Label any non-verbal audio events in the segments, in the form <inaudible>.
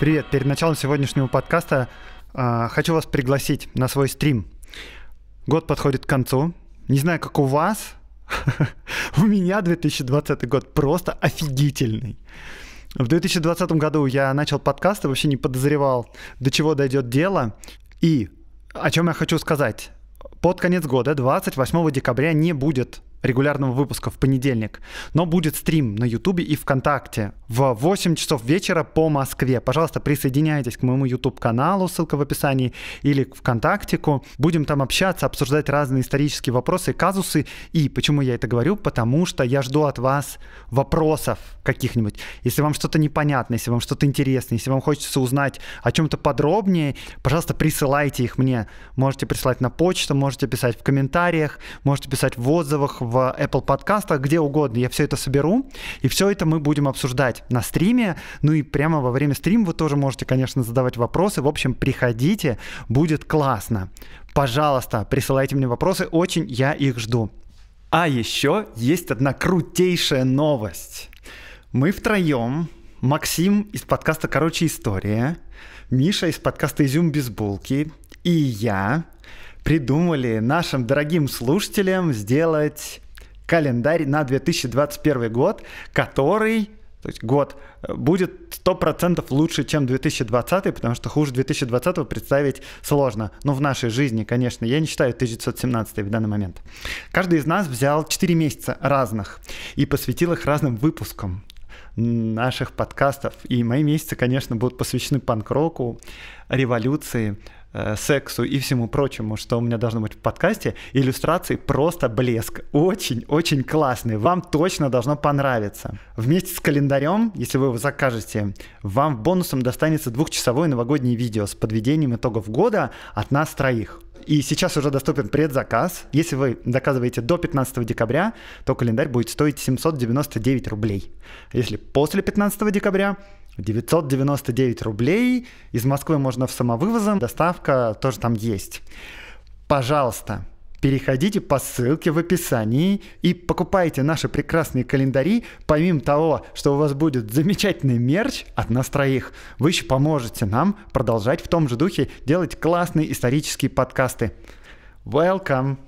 Привет, перед началом сегодняшнего подкаста э, хочу вас пригласить на свой стрим. Год подходит к концу. Не знаю, как у вас, <laughs> у меня 2020 год просто офигительный. В 2020 году я начал подкаст и вообще не подозревал, до чего дойдет дело. И о чем я хочу сказать. Под конец года, 28 декабря, не будет регулярного выпуска в понедельник, но будет стрим на Ютубе и ВКонтакте в 8 часов вечера по Москве. Пожалуйста, присоединяйтесь к моему ютуб каналу ссылка в описании, или к ВКонтактику. Будем там общаться, обсуждать разные исторические вопросы и казусы. И почему я это говорю? Потому что я жду от вас вопросов каких-нибудь. Если вам что-то непонятно, если вам что-то интересно, если вам хочется узнать о чем-то подробнее, пожалуйста, присылайте их мне. Можете присылать на почту, можете писать в комментариях, можете писать в отзывах, в Apple подкастах, где угодно. Я все это соберу, и все это мы будем обсуждать на стриме. Ну и прямо во время стрима вы тоже можете, конечно, задавать вопросы. В общем, приходите, будет классно. Пожалуйста, присылайте мне вопросы, очень я их жду. А еще есть одна крутейшая новость. Мы втроем, Максим из подкаста «Короче, история», Миша из подкаста «Изюм без булки» и я придумали нашим дорогим слушателям сделать календарь на 2021 год, который то есть год э, будет 100% лучше, чем 2020, потому что хуже 2020 представить сложно. Но в нашей жизни, конечно, я не считаю 1917 в данный момент. Каждый из нас взял 4 месяца разных и посвятил их разным выпускам наших подкастов. И мои месяцы, конечно, будут посвящены панк-року, революции, Э, сексу и всему прочему, что у меня должно быть в подкасте, иллюстрации просто блеск. Очень-очень классные. Вам точно должно понравиться. Вместе с календарем, если вы его закажете, вам бонусом достанется двухчасовое новогоднее видео с подведением итогов года от нас троих. И сейчас уже доступен предзаказ. Если вы заказываете до 15 декабря, то календарь будет стоить 799 рублей. Если после 15 декабря, 999 рублей. Из Москвы можно в самовывозом. Доставка тоже там есть. Пожалуйста, переходите по ссылке в описании и покупайте наши прекрасные календари. Помимо того, что у вас будет замечательный мерч от нас троих, вы еще поможете нам продолжать в том же духе делать классные исторические подкасты. Welcome!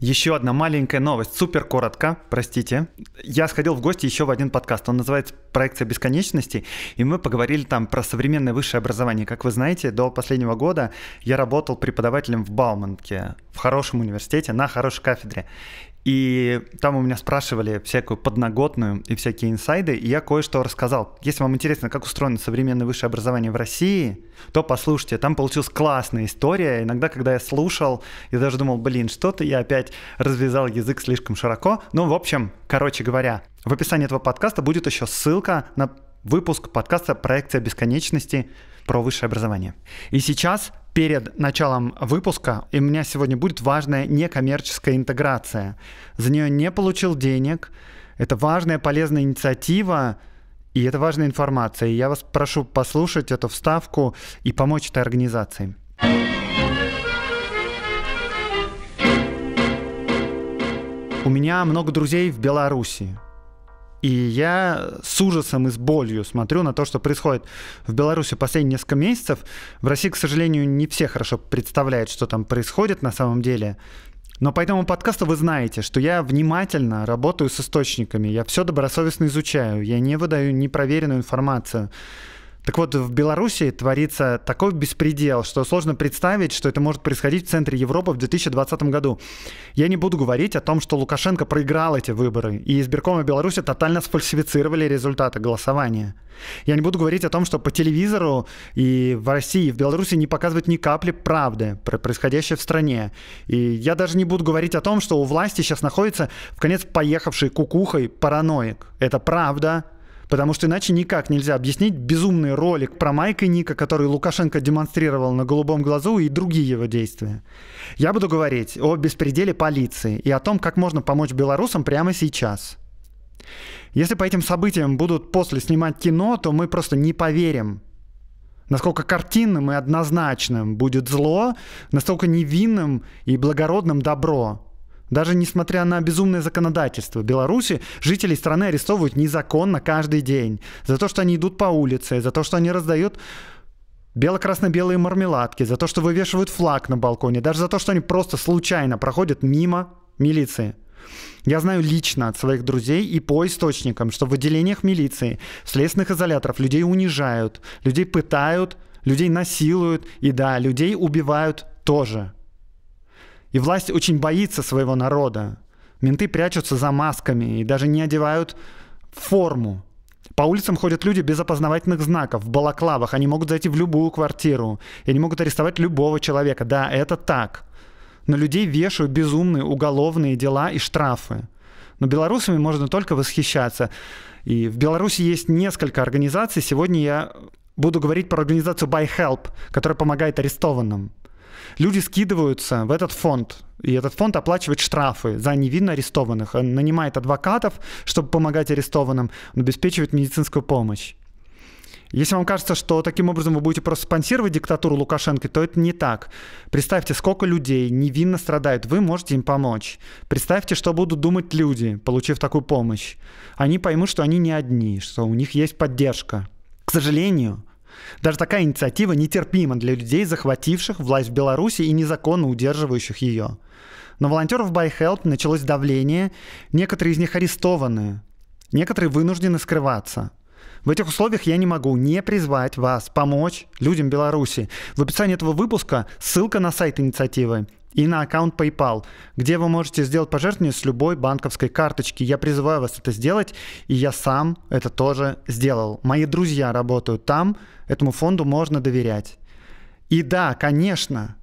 Еще одна маленькая новость, супер коротко, простите. Я сходил в гости еще в один подкаст, он называется «Проекция бесконечности», и мы поговорили там про современное высшее образование. Как вы знаете, до последнего года я работал преподавателем в Бауманке, в хорошем университете, на хорошей кафедре. И там у меня спрашивали всякую подноготную и всякие инсайды, и я кое-что рассказал. Если вам интересно, как устроено современное высшее образование в России, то послушайте, там получилась классная история. Иногда, когда я слушал, я даже думал, блин, что-то я опять развязал язык слишком широко. Ну, в общем, короче говоря, в описании этого подкаста будет еще ссылка на выпуск подкаста «Проекция бесконечности» про высшее образование. И сейчас перед началом выпуска, и у меня сегодня будет важная некоммерческая интеграция. За нее не получил денег. Это важная, полезная инициатива, и это важная информация. И я вас прошу послушать эту вставку и помочь этой организации. У меня много друзей в Беларуси. И я с ужасом и с болью смотрю на то, что происходит в Беларуси последние несколько месяцев. В России, к сожалению, не все хорошо представляют, что там происходит на самом деле. Но по этому подкасту вы знаете, что я внимательно работаю с источниками, я все добросовестно изучаю, я не выдаю непроверенную информацию. Так вот, в Беларуси творится такой беспредел, что сложно представить, что это может происходить в центре Европы в 2020 году. Я не буду говорить о том, что Лукашенко проиграл эти выборы, и избиркомы Беларуси тотально сфальсифицировали результаты голосования. Я не буду говорить о том, что по телевизору и в России, и в Беларуси не показывают ни капли правды про происходящее в стране. И я даже не буду говорить о том, что у власти сейчас находится в конец поехавший кукухой параноик. Это правда, Потому что иначе никак нельзя объяснить безумный ролик про Майка и Ника, который Лукашенко демонстрировал на голубом глазу и другие его действия. Я буду говорить о беспределе полиции и о том, как можно помочь белорусам прямо сейчас. Если по этим событиям будут после снимать кино, то мы просто не поверим, насколько картинным и однозначным будет зло, настолько невинным и благородным добро. Даже несмотря на безумное законодательство в Беларуси, жителей страны арестовывают незаконно каждый день. За то, что они идут по улице, за то, что они раздают бело-красно-белые мармеладки, за то, что вывешивают флаг на балконе, даже за то, что они просто случайно проходят мимо милиции. Я знаю лично от своих друзей и по источникам, что в отделениях милиции, в следственных изоляторов людей унижают, людей пытают, людей насилуют и да, людей убивают тоже – и власть очень боится своего народа. Менты прячутся за масками и даже не одевают форму. По улицам ходят люди без опознавательных знаков, в балаклавах. Они могут зайти в любую квартиру. И они могут арестовать любого человека. Да, это так. Но людей вешают безумные уголовные дела и штрафы. Но белорусами можно только восхищаться. И в Беларуси есть несколько организаций. Сегодня я буду говорить про организацию ByHelp, которая помогает арестованным люди скидываются в этот фонд, и этот фонд оплачивает штрафы за невинно арестованных. Он нанимает адвокатов, чтобы помогать арестованным, он обеспечивает медицинскую помощь. Если вам кажется, что таким образом вы будете просто спонсировать диктатуру Лукашенко, то это не так. Представьте, сколько людей невинно страдают. Вы можете им помочь. Представьте, что будут думать люди, получив такую помощь. Они поймут, что они не одни, что у них есть поддержка. К сожалению, даже такая инициатива нетерпима для людей, захвативших власть в Беларуси и незаконно удерживающих ее. На волонтеров ByHelp началось давление, некоторые из них арестованы, некоторые вынуждены скрываться. В этих условиях я не могу не призвать вас помочь людям Беларуси. В описании этого выпуска ссылка на сайт инициативы и на аккаунт PayPal, где вы можете сделать пожертвование с любой банковской карточки. Я призываю вас это сделать, и я сам это тоже сделал. Мои друзья работают там, этому фонду можно доверять. И да, конечно,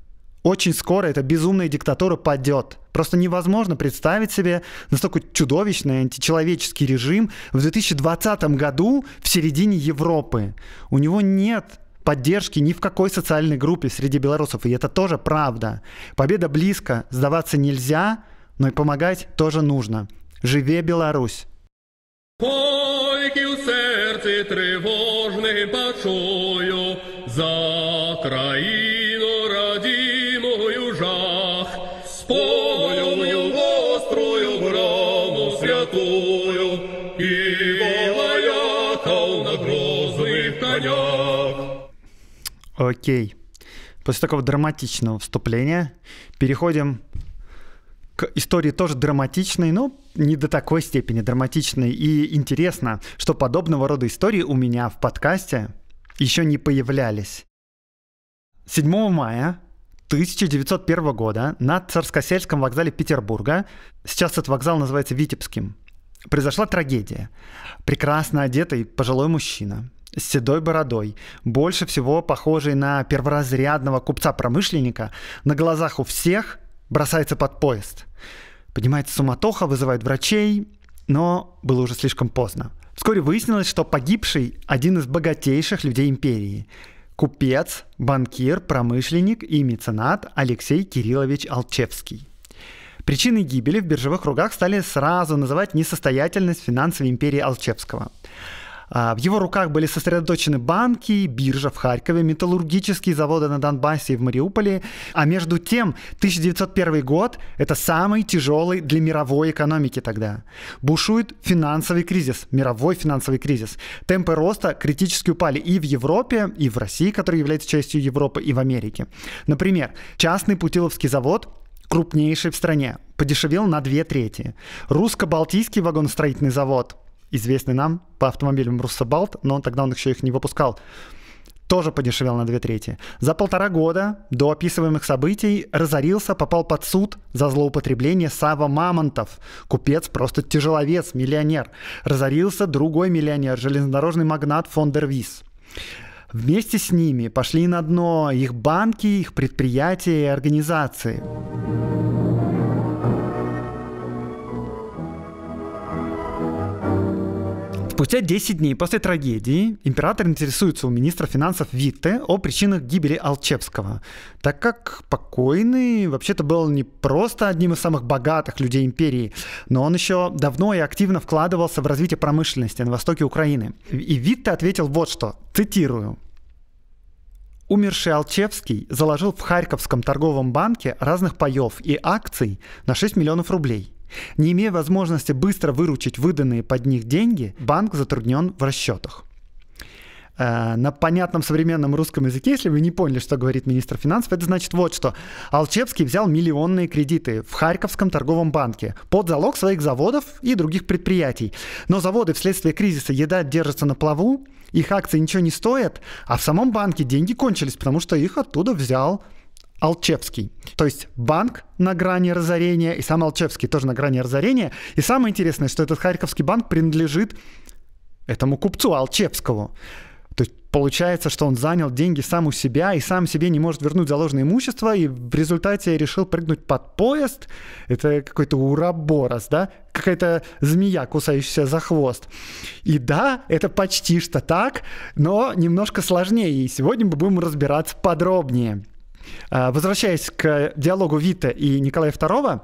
очень скоро эта безумная диктатура падет. Просто невозможно представить себе настолько чудовищный античеловеческий режим в 2020 году в середине Европы. У него нет поддержки ни в какой социальной группе среди белорусов, и это тоже правда. Победа близко, сдаваться нельзя, но и помогать тоже нужно. Живе Беларусь! Пойки сердце тревожные за країну. Окей. После такого драматичного вступления переходим к истории тоже драматичной, но не до такой степени драматичной. И интересно, что подобного рода истории у меня в подкасте еще не появлялись. 7 мая 1901 года на Царскосельском вокзале Петербурга, сейчас этот вокзал называется Витебским, произошла трагедия. Прекрасно одетый пожилой мужчина – с седой бородой, больше всего похожий на перворазрядного купца-промышленника, на глазах у всех бросается под поезд. Поднимается суматоха, вызывает врачей, но было уже слишком поздно. Вскоре выяснилось, что погибший – один из богатейших людей империи. Купец, банкир, промышленник и меценат Алексей Кириллович Алчевский. Причины гибели в биржевых кругах стали сразу называть несостоятельность финансовой империи Алчевского – а, в его руках были сосредоточены банки, биржа в Харькове, металлургические заводы на Донбассе и в Мариуполе. А между тем, 1901 год – это самый тяжелый для мировой экономики тогда. Бушует финансовый кризис, мировой финансовый кризис. Темпы роста критически упали и в Европе, и в России, которая является частью Европы, и в Америке. Например, частный Путиловский завод крупнейший в стране, подешевел на две трети. Русско-Балтийский вагоностроительный завод известный нам по автомобилям Руссобалт, но он тогда он еще их не выпускал тоже подешевел на две трети. За полтора года до описываемых событий разорился, попал под суд за злоупотребление Сава Мамонтов. Купец просто тяжеловес, миллионер. Разорился другой миллионер, железнодорожный магнат фон Дервис. Вместе с ними пошли на дно их банки, их предприятия и организации. Спустя 10 дней после трагедии император интересуется у министра финансов Витте о причинах гибели Алчевского, так как покойный вообще-то был не просто одним из самых богатых людей империи, но он еще давно и активно вкладывался в развитие промышленности на востоке Украины. И Витте ответил вот что, цитирую, Умерший Алчевский заложил в Харьковском торговом банке разных паев и акций на 6 миллионов рублей. Не имея возможности быстро выручить выданные под них деньги, банк затруднен в расчетах. Э, на понятном современном русском языке, если вы не поняли, что говорит министр финансов, это значит вот что. Алчевский взял миллионные кредиты в Харьковском торговом банке под залог своих заводов и других предприятий. Но заводы вследствие кризиса еда держатся на плаву, их акции ничего не стоят, а в самом банке деньги кончились, потому что их оттуда взял Алчевский. То есть банк на грани разорения, и сам Алчевский тоже на грани разорения. И самое интересное, что этот Харьковский банк принадлежит этому купцу Алчевскому. То есть получается, что он занял деньги сам у себя и сам себе не может вернуть заложенное имущество, и в результате решил прыгнуть под поезд. Это какой-то ураборос, да? Какая-то змея, кусающаяся за хвост. И да, это почти что так, но немножко сложнее, и сегодня мы будем разбираться подробнее. Э, возвращаясь к диалогу Вита и Николая II,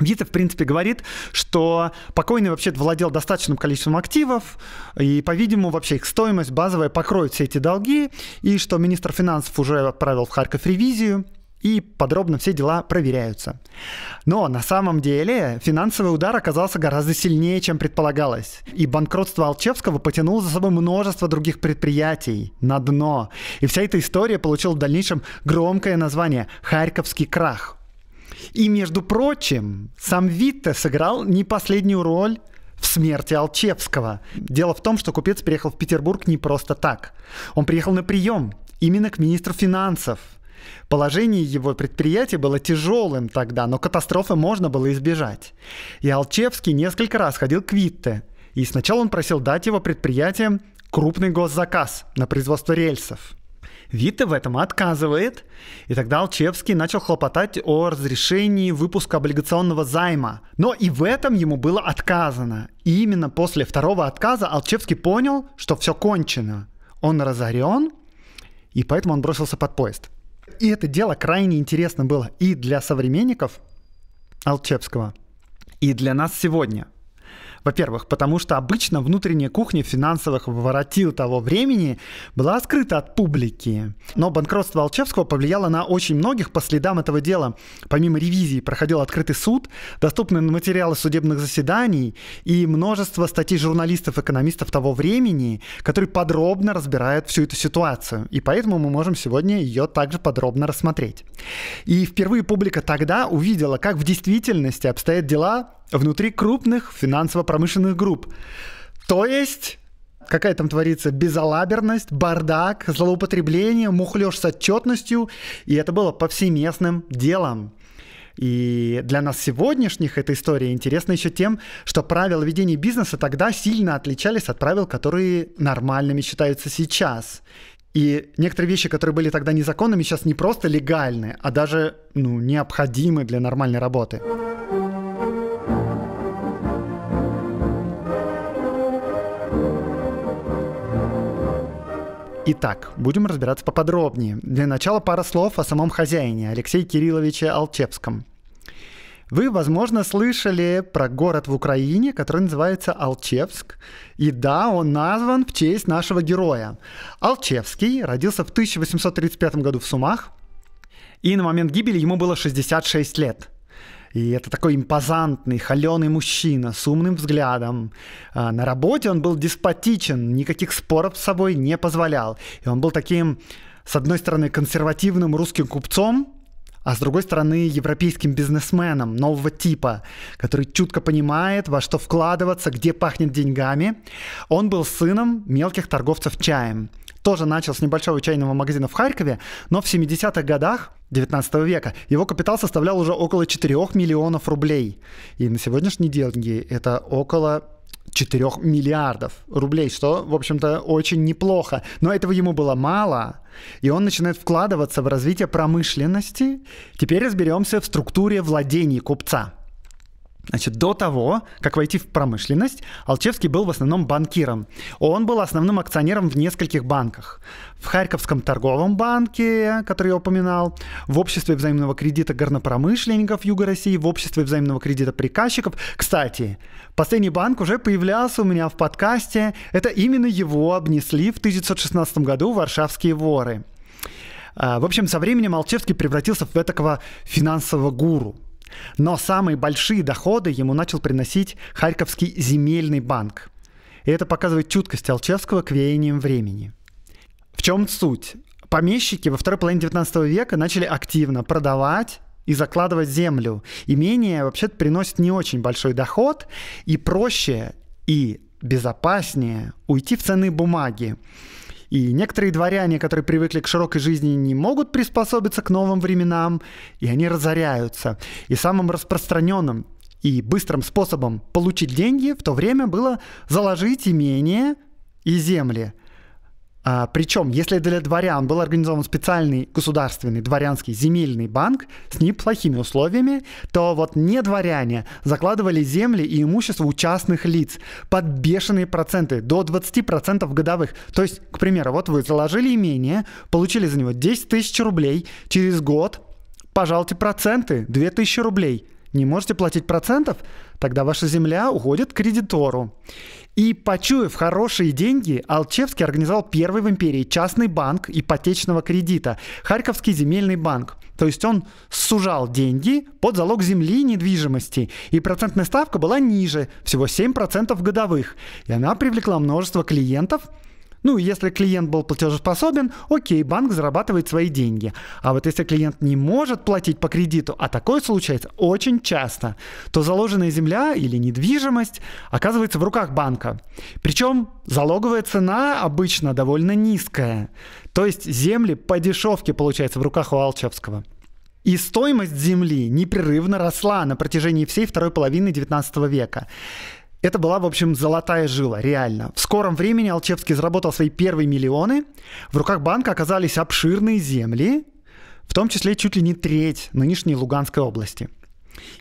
Вита, в принципе, говорит, что покойный вообще владел достаточным количеством активов, и, по-видимому, вообще их стоимость базовая покроет все эти долги, и что министр финансов уже отправил в Харьков ревизию, и подробно все дела проверяются. Но на самом деле финансовый удар оказался гораздо сильнее, чем предполагалось. И банкротство Алчевского потянуло за собой множество других предприятий на дно. И вся эта история получила в дальнейшем громкое название «Харьковский крах». И, между прочим, сам Витте сыграл не последнюю роль в смерти Алчевского. Дело в том, что купец приехал в Петербург не просто так. Он приехал на прием именно к министру финансов – Положение его предприятия было тяжелым тогда, но катастрофы можно было избежать. И Алчевский несколько раз ходил к Витте, и сначала он просил дать его предприятиям крупный госзаказ на производство рельсов. Витте в этом отказывает, и тогда Алчевский начал хлопотать о разрешении выпуска облигационного займа. Но и в этом ему было отказано. И именно после второго отказа Алчевский понял, что все кончено. Он разорен, и поэтому он бросился под поезд. И это дело крайне интересно было и для современников Алчевского, и для нас сегодня. Во-первых, потому что обычно внутренняя кухня финансовых воротил того времени была скрыта от публики. Но банкротство Волчевского повлияло на очень многих по следам этого дела. Помимо ревизии проходил открытый суд, доступны материалы судебных заседаний и множество статей журналистов-экономистов того времени, которые подробно разбирают всю эту ситуацию. И поэтому мы можем сегодня ее также подробно рассмотреть. И впервые публика тогда увидела, как в действительности обстоят дела внутри крупных финансово-промышленных групп. То есть какая там творится безалаберность, бардак, злоупотребление, мухлёж с отчетностью, и это было повсеместным делом. И для нас сегодняшних эта история интересна еще тем, что правила ведения бизнеса тогда сильно отличались от правил, которые нормальными считаются сейчас. И некоторые вещи, которые были тогда незаконными, сейчас не просто легальны, а даже ну, необходимы для нормальной работы. Итак, будем разбираться поподробнее. Для начала пара слов о самом хозяине, Алексее Кирилловиче Алчевском. Вы, возможно, слышали про город в Украине, который называется Алчевск. И да, он назван в честь нашего героя. Алчевский родился в 1835 году в Сумах, и на момент гибели ему было 66 лет. И это такой импозантный, холеный мужчина с умным взглядом. А, на работе он был деспотичен, никаких споров с собой не позволял. И он был таким, с одной стороны, консервативным русским купцом, а с другой стороны европейским бизнесменом нового типа, который чутко понимает, во что вкладываться, где пахнет деньгами. Он был сыном мелких торговцев чаем. Тоже начал с небольшого чайного магазина в Харькове, но в 70-х годах 19 века. Его капитал составлял уже около 4 миллионов рублей. И на сегодняшний день это около 4 миллиардов рублей, что, в общем-то, очень неплохо. Но этого ему было мало, и он начинает вкладываться в развитие промышленности. Теперь разберемся в структуре владений купца. Значит, до того, как войти в промышленность, Алчевский был в основном банкиром. Он был основным акционером в нескольких банках. В Харьковском торговом банке, который я упоминал, в Обществе взаимного кредита горнопромышленников Юга России, в Обществе взаимного кредита приказчиков. Кстати, последний банк уже появлялся у меня в подкасте. Это именно его обнесли в 1916 году варшавские воры. А, в общем, со временем Алчевский превратился в такого финансового гуру – но самые большие доходы ему начал приносить Харьковский земельный банк. И это показывает чуткость Алчевского к веяниям времени. В чем суть? Помещики во второй половине 19 века начали активно продавать и закладывать землю. Имение вообще приносит не очень большой доход, и проще и безопаснее уйти в ценные бумаги. И некоторые дворяне, которые привыкли к широкой жизни, не могут приспособиться к новым временам, и они разоряются. И самым распространенным и быстрым способом получить деньги в то время было заложить имение и земли – а, причем, если для дворян был организован специальный государственный дворянский земельный банк с неплохими условиями, то вот не дворяне закладывали земли и имущество у частных лиц под бешеные проценты, до 20% годовых. То есть, к примеру, вот вы заложили имение, получили за него 10 тысяч рублей, через год пожалуйте проценты, 2 тысячи рублей. Не можете платить процентов? Тогда ваша земля уходит к кредитору. И, почуяв хорошие деньги, Алчевский организовал первый в империи частный банк ипотечного кредита – Харьковский земельный банк. То есть он сужал деньги под залог земли и недвижимости, и процентная ставка была ниже, всего 7% годовых. И она привлекла множество клиентов – ну, если клиент был платежеспособен, окей, банк зарабатывает свои деньги. А вот если клиент не может платить по кредиту, а такое случается очень часто, то заложенная земля или недвижимость оказывается в руках банка. Причем залоговая цена обычно довольно низкая. То есть земли по дешевке, получается, в руках у Алчевского. И стоимость земли непрерывно росла на протяжении всей второй половины XIX века. Это была, в общем, золотая жила, реально. В скором времени Алчевский заработал свои первые миллионы. В руках банка оказались обширные земли, в том числе чуть ли не треть нынешней Луганской области.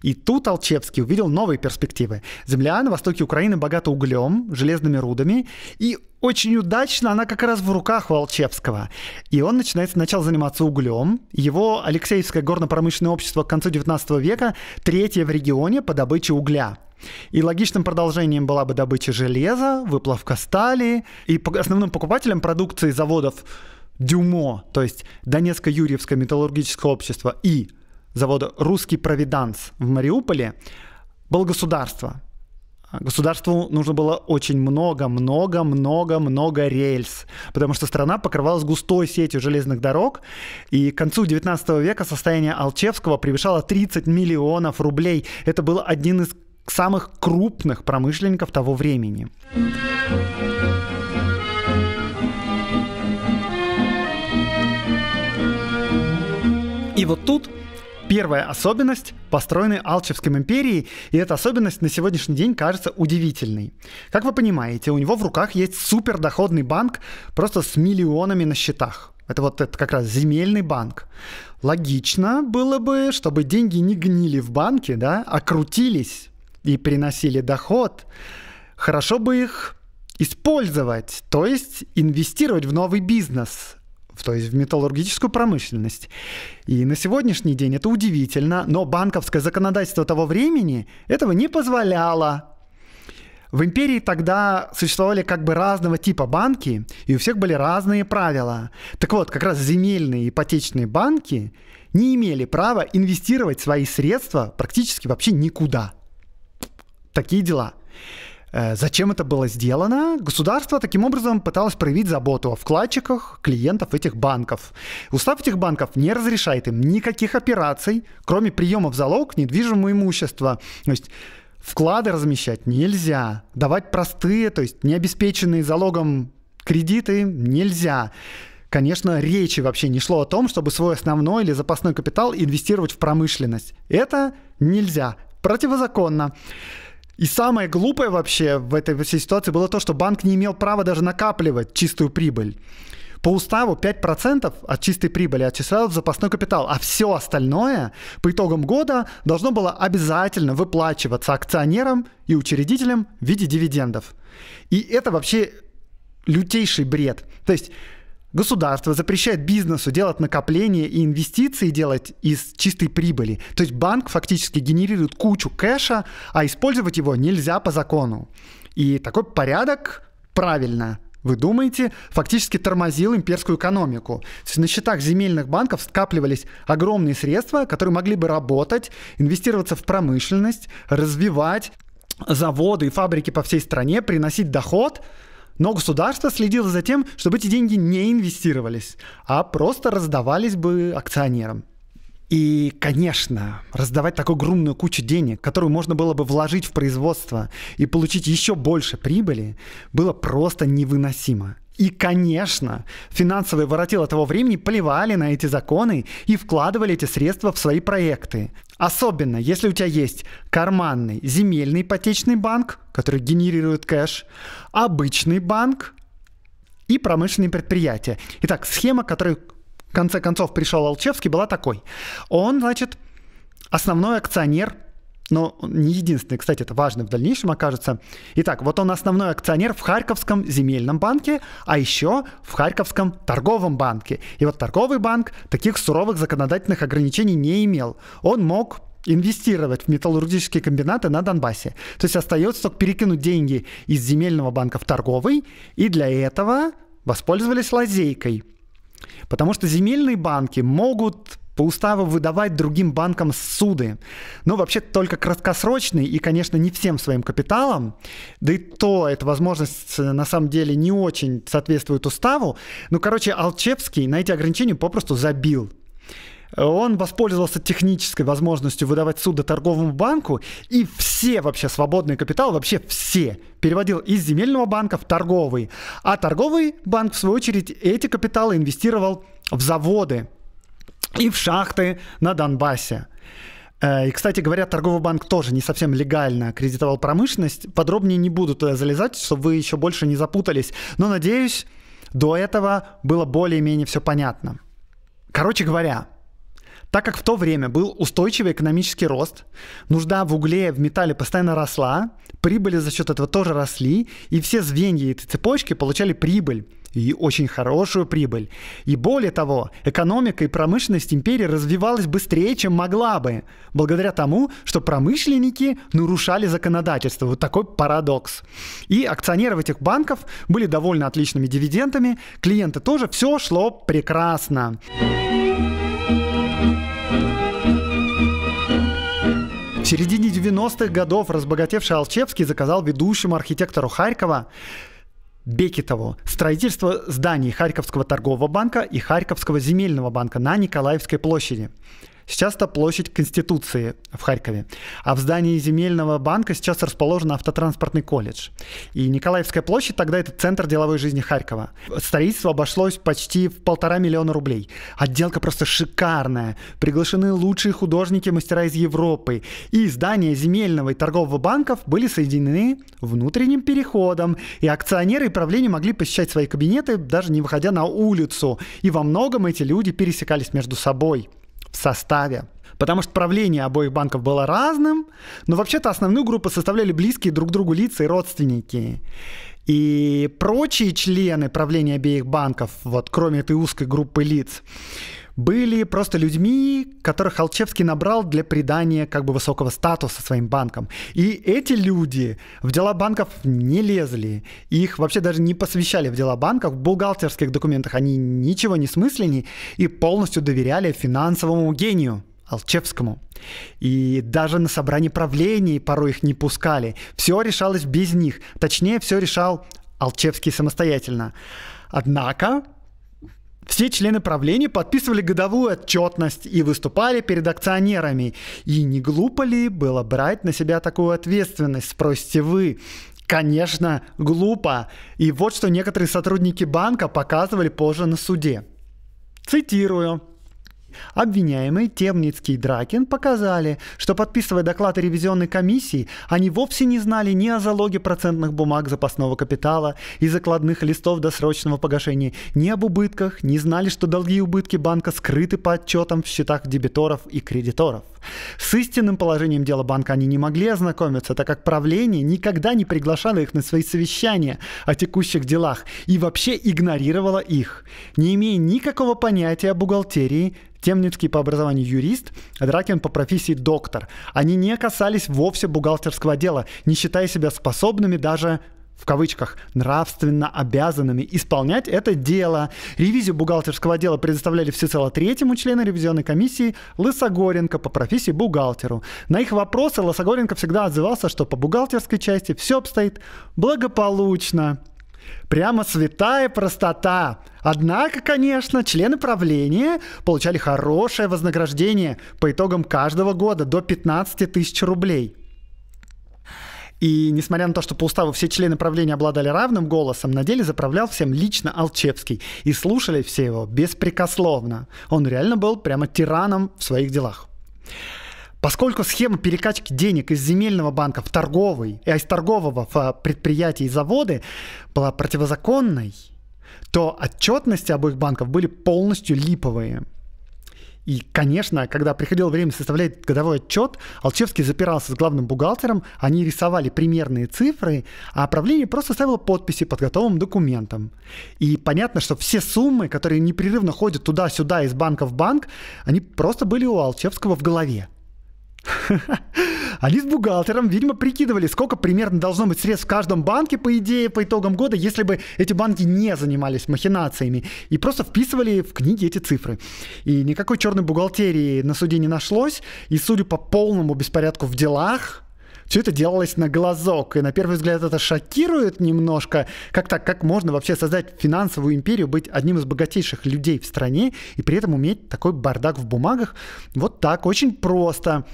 И тут Алчевский увидел новые перспективы. Земля на востоке Украины богата углем, железными рудами, и очень удачно она как раз в руках у Алчевского. И он начинает сначала заниматься углем. Его Алексеевское горно-промышленное общество к концу 19 века третье в регионе по добыче угля – и логичным продолжением была бы добыча железа, выплавка стали, и основным покупателем продукции заводов Дюмо, то есть Донецко-Юрьевское металлургическое общество и завода «Русский провиданс» в Мариуполе было государство. А государству нужно было очень много, много, много, много рельс, потому что страна покрывалась густой сетью железных дорог, и к концу 19 века состояние Алчевского превышало 30 миллионов рублей. Это был один из самых крупных промышленников того времени. И вот тут первая особенность, построены Алчевским империей, и эта особенность на сегодняшний день кажется удивительной. Как вы понимаете, у него в руках есть супердоходный банк просто с миллионами на счетах. Это вот это как раз земельный банк. Логично было бы, чтобы деньги не гнили в банке, да, а крутились и приносили доход, хорошо бы их использовать, то есть инвестировать в новый бизнес, то есть в металлургическую промышленность. И на сегодняшний день это удивительно, но банковское законодательство того времени этого не позволяло. В империи тогда существовали как бы разного типа банки, и у всех были разные правила. Так вот, как раз земельные ипотечные банки не имели права инвестировать свои средства практически вообще никуда – Такие дела. Э, зачем это было сделано? Государство таким образом пыталось проявить заботу о вкладчиках, клиентов этих банков. Устав этих банков не разрешает им никаких операций, кроме приемов залог недвижимого имущества. То есть вклады размещать нельзя, давать простые, то есть необеспеченные залогом кредиты нельзя. Конечно, речи вообще не шло о том, чтобы свой основной или запасной капитал инвестировать в промышленность. Это нельзя, противозаконно. И самое глупое вообще в этой всей ситуации было то, что банк не имел права даже накапливать чистую прибыль. По уставу 5% от чистой прибыли отчислял в запасной капитал, а все остальное по итогам года должно было обязательно выплачиваться акционерам и учредителям в виде дивидендов. И это вообще лютейший бред. То есть Государство запрещает бизнесу делать накопления и инвестиции делать из чистой прибыли. То есть банк фактически генерирует кучу кэша, а использовать его нельзя по закону. И такой порядок правильно вы думаете, фактически тормозил имперскую экономику. То есть на счетах земельных банков скапливались огромные средства, которые могли бы работать, инвестироваться в промышленность, развивать заводы и фабрики по всей стране, приносить доход – но государство следило за тем, чтобы эти деньги не инвестировались, а просто раздавались бы акционерам. И, конечно, раздавать такую огромную кучу денег, которую можно было бы вложить в производство и получить еще больше прибыли, было просто невыносимо. И, конечно, финансовые воротила того времени плевали на эти законы и вкладывали эти средства в свои проекты. Особенно, если у тебя есть карманный земельный ипотечный банк, который генерирует кэш, обычный банк и промышленные предприятия. Итак, схема, которую в конце концов пришел Алчевский, была такой. Он, значит, основной акционер – но не единственный, кстати, это важно в дальнейшем окажется. Итак, вот он основной акционер в Харьковском земельном банке, а еще в Харьковском торговом банке. И вот торговый банк таких суровых законодательных ограничений не имел. Он мог инвестировать в металлургические комбинаты на Донбассе. То есть остается только перекинуть деньги из земельного банка в торговый, и для этого воспользовались лазейкой. Потому что земельные банки могут по уставу выдавать другим банкам суды. Но вообще только краткосрочный и, конечно, не всем своим капиталом. Да и то эта возможность э, на самом деле не очень соответствует уставу. Ну, короче, Алчевский на эти ограничения попросту забил. Он воспользовался технической возможностью выдавать суды торговому банку, и все вообще свободный капитал, вообще все, переводил из земельного банка в торговый. А торговый банк, в свою очередь, эти капиталы инвестировал в заводы, и в шахты на Донбассе. Э, и, кстати говоря, торговый банк тоже не совсем легально кредитовал промышленность. Подробнее не буду туда залезать, чтобы вы еще больше не запутались. Но, надеюсь, до этого было более-менее все понятно. Короче говоря, так как в то время был устойчивый экономический рост, нужда в угле, в металле постоянно росла, прибыли за счет этого тоже росли, и все звенья этой цепочки получали прибыль и очень хорошую прибыль. И более того, экономика и промышленность империи развивалась быстрее, чем могла бы, благодаря тому, что промышленники нарушали законодательство. Вот такой парадокс. И акционеры этих банков были довольно отличными дивидендами, клиенты тоже, все шло прекрасно. В середине 90-х годов разбогатевший Алчевский заказал ведущему архитектору Харькова Бекетову строительство зданий Харьковского торгового банка и Харьковского земельного банка на Николаевской площади. Сейчас это площадь Конституции в Харькове. А в здании земельного банка сейчас расположен автотранспортный колледж. И Николаевская площадь тогда это центр деловой жизни Харькова. Строительство обошлось почти в полтора миллиона рублей. Отделка просто шикарная. Приглашены лучшие художники, мастера из Европы. И здания земельного и торгового банков были соединены внутренним переходом. И акционеры и правление могли посещать свои кабинеты, даже не выходя на улицу. И во многом эти люди пересекались между собой в составе. Потому что правление обоих банков было разным, но вообще-то основную группу составляли близкие друг другу лица и родственники. И прочие члены правления обеих банков, вот кроме этой узкой группы лиц, были просто людьми, которых Алчевский набрал для придания как бы высокого статуса своим банкам. И эти люди в дела банков не лезли, их вообще даже не посвящали в дела банков, в бухгалтерских документах они ничего не смыслили и полностью доверяли финансовому гению Алчевскому. И даже на собрании правлений порой их не пускали. Все решалось без них. Точнее, все решал Алчевский самостоятельно. Однако все члены правления подписывали годовую отчетность и выступали перед акционерами. И не глупо ли было брать на себя такую ответственность, спросите вы? Конечно, глупо. И вот что некоторые сотрудники банка показывали позже на суде. Цитирую. Обвиняемые Темницкий и Дракин показали, что подписывая доклады ревизионной комиссии, они вовсе не знали ни о залоге процентных бумаг запасного капитала и закладных листов досрочного погашения, ни об убытках, не знали, что долги и убытки банка скрыты по отчетам в счетах дебиторов и кредиторов. С истинным положением дела банка они не могли ознакомиться, так как правление никогда не приглашало их на свои совещания о текущих делах и вообще игнорировало их, не имея никакого понятия о бухгалтерии, Темницкий по образованию юрист, а Дракин по профессии доктор. Они не касались вовсе бухгалтерского дела, не считая себя способными даже в кавычках, нравственно обязанными исполнять это дело. Ревизию бухгалтерского дела предоставляли всецело третьему члену ревизионной комиссии Лысогоренко по профессии бухгалтеру. На их вопросы Лысогоренко всегда отзывался, что по бухгалтерской части все обстоит благополучно. Прямо святая простота. Однако, конечно, члены правления получали хорошее вознаграждение по итогам каждого года до 15 тысяч рублей. И несмотря на то, что по уставу все члены правления обладали равным голосом, на деле заправлял всем лично Алчевский. И слушали все его беспрекословно. Он реально был прямо тираном в своих делах. Поскольку схема перекачки денег из земельного банка в торговый, а из торгового в э, предприятия и заводы была противозаконной, то отчетности обоих банков были полностью липовые. И, конечно, когда приходило время составлять годовой отчет, Алчевский запирался с главным бухгалтером, они рисовали примерные цифры, а правление просто ставило подписи под готовым документом. И понятно, что все суммы, которые непрерывно ходят туда-сюда из банка в банк, они просто были у Алчевского в голове. <laughs> Они с бухгалтером, видимо, прикидывали, сколько примерно должно быть средств в каждом банке, по идее, по итогам года, если бы эти банки не занимались махинациями. И просто вписывали в книги эти цифры. И никакой черной бухгалтерии на суде не нашлось. И судя по полному беспорядку в делах, все это делалось на глазок. И на первый взгляд это шокирует немножко. Как так, как можно вообще создать финансовую империю, быть одним из богатейших людей в стране и при этом уметь такой бардак в бумагах? Вот так, очень просто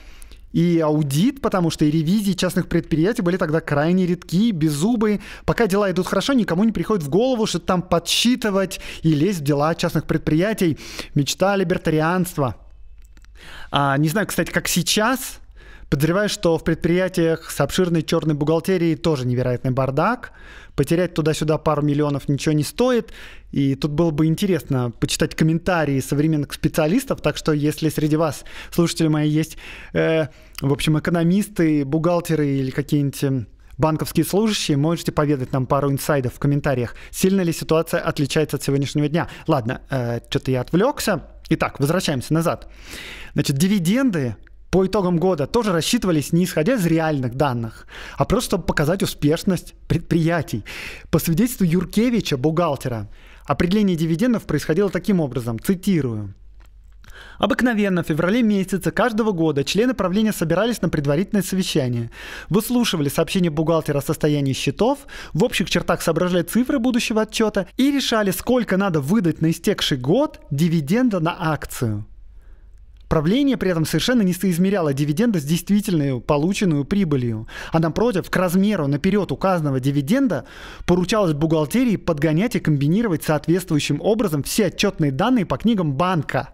и аудит, потому что и ревизии частных предприятий были тогда крайне редки, беззубы. Пока дела идут хорошо, никому не приходит в голову, что там подсчитывать и лезть в дела частных предприятий. Мечта либертарианства. А, не знаю, кстати, как сейчас. Подозреваю, что в предприятиях с обширной черной бухгалтерией тоже невероятный бардак. Потерять туда-сюда пару миллионов ничего не стоит. И тут было бы интересно почитать комментарии современных специалистов, так что если среди вас, слушатели мои, есть, э, в общем, экономисты, бухгалтеры или какие-нибудь эм, банковские служащие, можете поведать нам пару инсайдов в комментариях. Сильно ли ситуация отличается от сегодняшнего дня? Ладно, э, что-то я отвлекся. Итак, возвращаемся назад. Значит, дивиденды по итогам года тоже рассчитывались не исходя из реальных данных, а просто чтобы показать успешность предприятий. По свидетельству Юркевича, бухгалтера, Определение дивидендов происходило таким образом, цитирую. Обыкновенно в феврале месяце каждого года члены правления собирались на предварительное совещание, выслушивали сообщения бухгалтера о состоянии счетов, в общих чертах соображали цифры будущего отчета и решали, сколько надо выдать на истекший год дивиденда на акцию. Правление при этом совершенно не соизмеряло дивиденда с действительной полученную прибылью, а напротив, к размеру наперед указанного дивиденда поручалось бухгалтерии подгонять и комбинировать соответствующим образом все отчетные данные по книгам банка.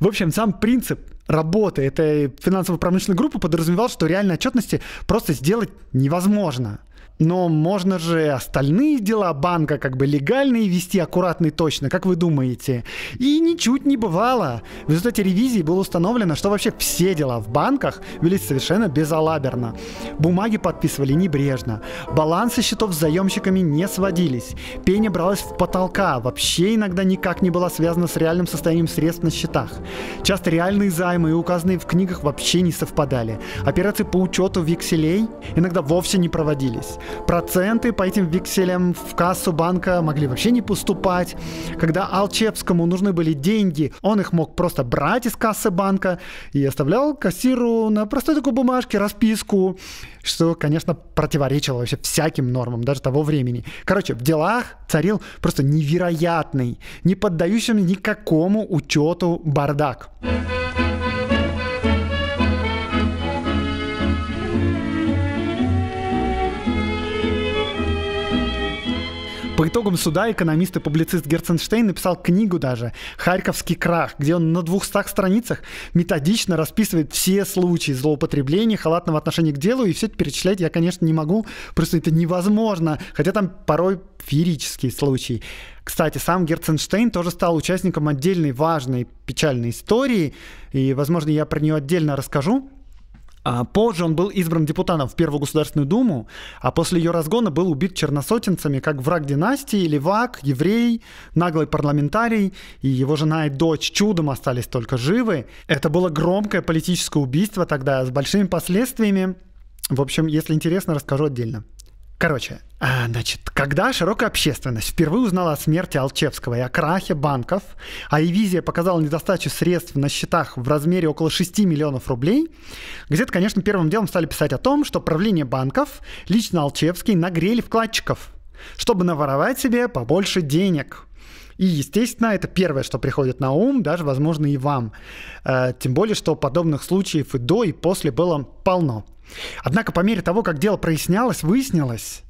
В общем, сам принцип работы этой финансово-промышленной группы подразумевал, что реальной отчетности просто сделать невозможно – но можно же остальные дела банка как бы легальные вести аккуратно и точно, как вы думаете? И ничуть не бывало. В результате ревизии было установлено, что вообще все дела в банках велись совершенно безалаберно. Бумаги подписывали небрежно, балансы счетов с заемщиками не сводились, пение бралось в потолка, вообще иногда никак не была связана с реальным состоянием средств на счетах. Часто реальные займы и указанные в книгах вообще не совпадали. Операции по учету векселей иногда вовсе не проводились. Проценты по этим векселям в кассу банка могли вообще не поступать. Когда Алчевскому нужны были деньги, он их мог просто брать из кассы банка и оставлял кассиру на простой такой бумажке расписку, что, конечно, противоречило вообще всяким нормам даже того времени. Короче, в делах царил просто невероятный, не поддающим никакому учету бардак. По итогам суда экономист и публицист Герценштейн написал книгу даже «Харьковский крах», где он на 200 страницах методично расписывает все случаи злоупотребления, халатного отношения к делу, и все это перечислять я, конечно, не могу, просто это невозможно, хотя там порой феерические случаи. Кстати, сам Герценштейн тоже стал участником отдельной важной печальной истории, и, возможно, я про нее отдельно расскажу. А позже он был избран депутатом в Первую Государственную Думу, а после ее разгона был убит черносотенцами как враг династии, левак, еврей, наглый парламентарий, и его жена и дочь чудом остались только живы. Это было громкое политическое убийство тогда с большими последствиями. В общем, если интересно, расскажу отдельно. Короче, а, значит, когда широкая общественность впервые узнала о смерти Алчевского и о крахе банков, а Евизия показала недостачу средств на счетах в размере около 6 миллионов рублей, газеты, конечно, первым делом стали писать о том, что правление банков, лично Алчевский, нагрели вкладчиков, чтобы наворовать себе побольше денег. И, естественно, это первое, что приходит на ум, даже, возможно, и вам. Э, тем более, что подобных случаев и до, и после было полно. Однако по мере того, как дело прояснялось, выяснилось,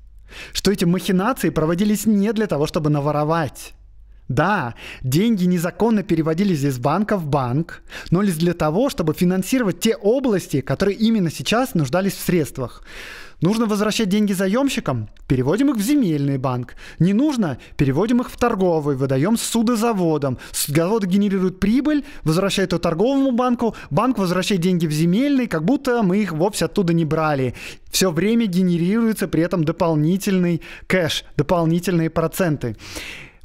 что эти махинации проводились не для того, чтобы наворовать. Да, деньги незаконно переводились из банка в банк, но лишь для того, чтобы финансировать те области, которые именно сейчас нуждались в средствах. Нужно возвращать деньги заемщикам? Переводим их в земельный банк. Не нужно? Переводим их в торговый, выдаем судозаводам. Завод генерирует прибыль, возвращает ее торговому банку, банк возвращает деньги в земельный, как будто мы их вовсе оттуда не брали. Все время генерируется при этом дополнительный кэш, дополнительные проценты.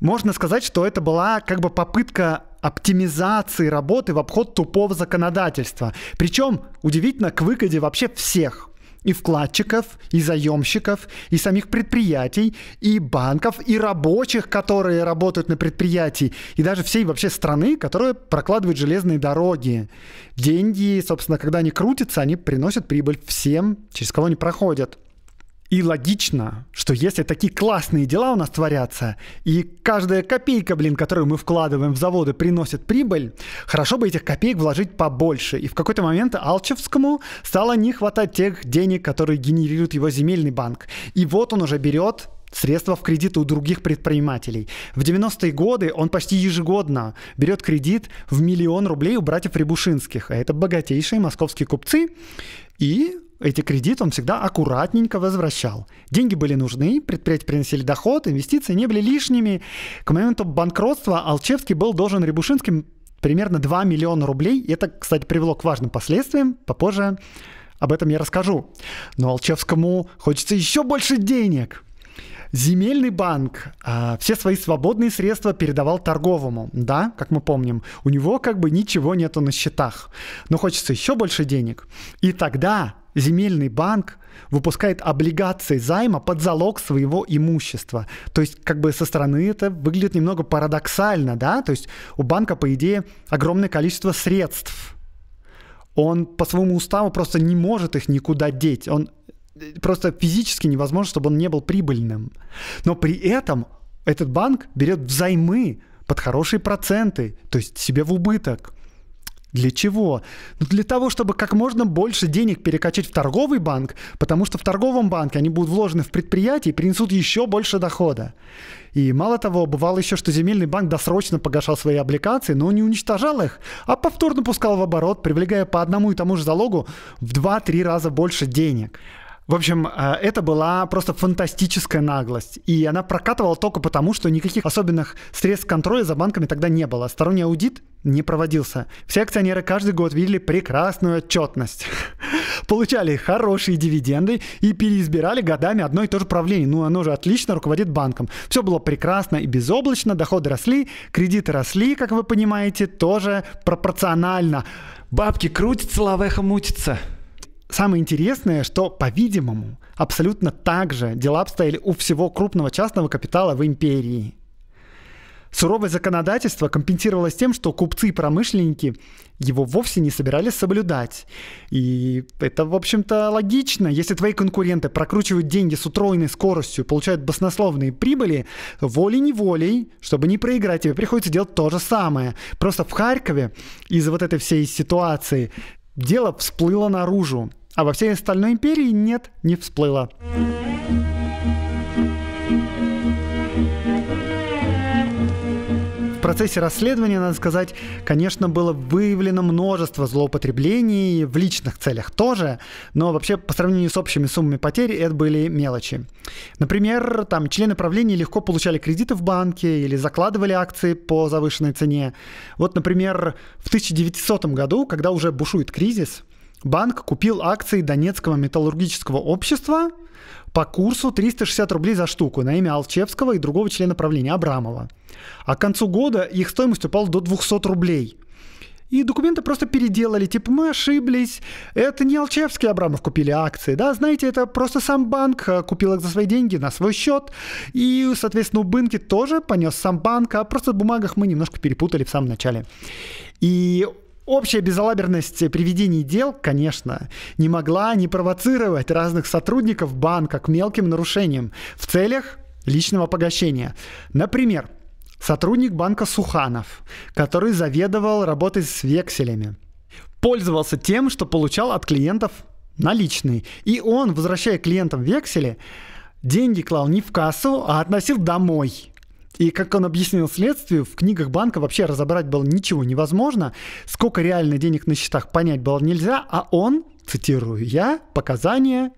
Можно сказать, что это была как бы попытка оптимизации работы в обход тупого законодательства. Причем, удивительно, к выгоде вообще всех и вкладчиков, и заемщиков, и самих предприятий, и банков, и рабочих, которые работают на предприятии, и даже всей вообще страны, которая прокладывает железные дороги. Деньги, собственно, когда они крутятся, они приносят прибыль всем, через кого они проходят. И логично, что если такие классные дела у нас творятся, и каждая копейка, блин, которую мы вкладываем в заводы, приносит прибыль, хорошо бы этих копеек вложить побольше. И в какой-то момент Алчевскому стало не хватать тех денег, которые генерирует его земельный банк. И вот он уже берет средства в кредит у других предпринимателей. В 90-е годы он почти ежегодно берет кредит в миллион рублей у братьев Рябушинских. А это богатейшие московские купцы. И эти кредиты он всегда аккуратненько возвращал. Деньги были нужны, предприятия приносили доход, инвестиции не были лишними. К моменту банкротства Алчевский был должен Рябушинским примерно 2 миллиона рублей. И это, кстати, привело к важным последствиям. Попозже об этом я расскажу. Но Алчевскому хочется еще больше денег. Земельный банк э, все свои свободные средства передавал торговому, да, как мы помним. У него как бы ничего нету на счетах, но хочется еще больше денег. И тогда земельный банк выпускает облигации займа под залог своего имущества. То есть, как бы со стороны это выглядит немного парадоксально, да? То есть у банка, по идее, огромное количество средств. Он по своему уставу просто не может их никуда деть. Он э, просто физически невозможно, чтобы он не был прибыльным. Но при этом этот банк берет взаймы под хорошие проценты, то есть себе в убыток. Для чего? Ну, для того, чтобы как можно больше денег перекачать в торговый банк, потому что в торговом банке они будут вложены в предприятие и принесут еще больше дохода. И мало того, бывало еще, что земельный банк досрочно погашал свои облигации, но не уничтожал их, а повторно пускал в оборот, привлекая по одному и тому же залогу в 2-3 раза больше денег. В общем, э, это была просто фантастическая наглость. И она прокатывала только потому, что никаких особенных средств контроля за банками тогда не было. Сторонний аудит не проводился. Все акционеры каждый год видели прекрасную отчетность. <laughs> Получали хорошие дивиденды и переизбирали годами одно и то же правление. Ну, оно же отлично руководит банком. Все было прекрасно и безоблачно, доходы росли, кредиты росли, как вы понимаете, тоже пропорционально. Бабки крутятся, лавеха мутится самое интересное, что, по-видимому, абсолютно так же дела обстояли у всего крупного частного капитала в империи. Суровое законодательство компенсировалось тем, что купцы и промышленники его вовсе не собирались соблюдать. И это, в общем-то, логично. Если твои конкуренты прокручивают деньги с утроенной скоростью, получают баснословные прибыли, волей-неволей, чтобы не проиграть, тебе приходится делать то же самое. Просто в Харькове из-за вот этой всей ситуации дело всплыло наружу. А во всей остальной империи нет, не всплыло. В процессе расследования, надо сказать, конечно, было выявлено множество злоупотреблений, в личных целях тоже, но вообще по сравнению с общими суммами потерь это были мелочи. Например, там члены правления легко получали кредиты в банке или закладывали акции по завышенной цене. Вот, например, в 1900 году, когда уже бушует кризис – банк купил акции Донецкого металлургического общества по курсу 360 рублей за штуку на имя Алчевского и другого члена правления Абрамова. А к концу года их стоимость упала до 200 рублей. И документы просто переделали, типа мы ошиблись, это не Алчевский и Абрамов купили акции, да, знаете, это просто сам банк э, купил их за свои деньги на свой счет, и, соответственно, убынки тоже понес сам банк, а просто в бумагах мы немножко перепутали в самом начале. И Общая безалаберность при ведении дел, конечно, не могла не провоцировать разных сотрудников банка к мелким нарушениям в целях личного погашения. Например, сотрудник банка Суханов, который заведовал работой с векселями, пользовался тем, что получал от клиентов наличные. И он, возвращая клиентам вексели, деньги клал не в кассу, а относил домой. И как он объяснил следствию, в книгах банка вообще разобрать было ничего невозможно. Сколько реально денег на счетах понять было нельзя, а он, цитирую я, показания